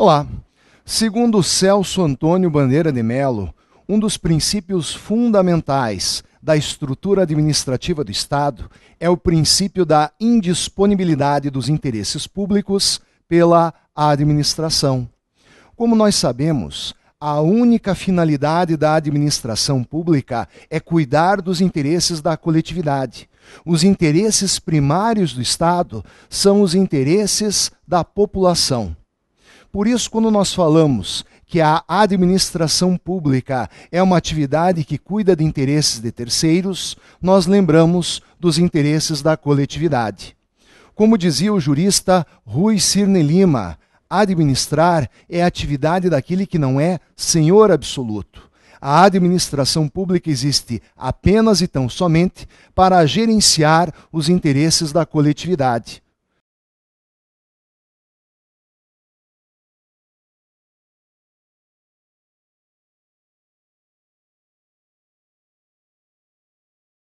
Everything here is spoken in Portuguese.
Olá. Segundo Celso Antônio Bandeira de Melo, um dos princípios fundamentais da estrutura administrativa do Estado é o princípio da indisponibilidade dos interesses públicos pela administração. Como nós sabemos, a única finalidade da administração pública é cuidar dos interesses da coletividade. Os interesses primários do Estado são os interesses da população. Por isso, quando nós falamos que a administração pública é uma atividade que cuida de interesses de terceiros, nós lembramos dos interesses da coletividade. Como dizia o jurista Rui Cirne Lima, administrar é a atividade daquele que não é senhor absoluto. A administração pública existe apenas e tão somente para gerenciar os interesses da coletividade.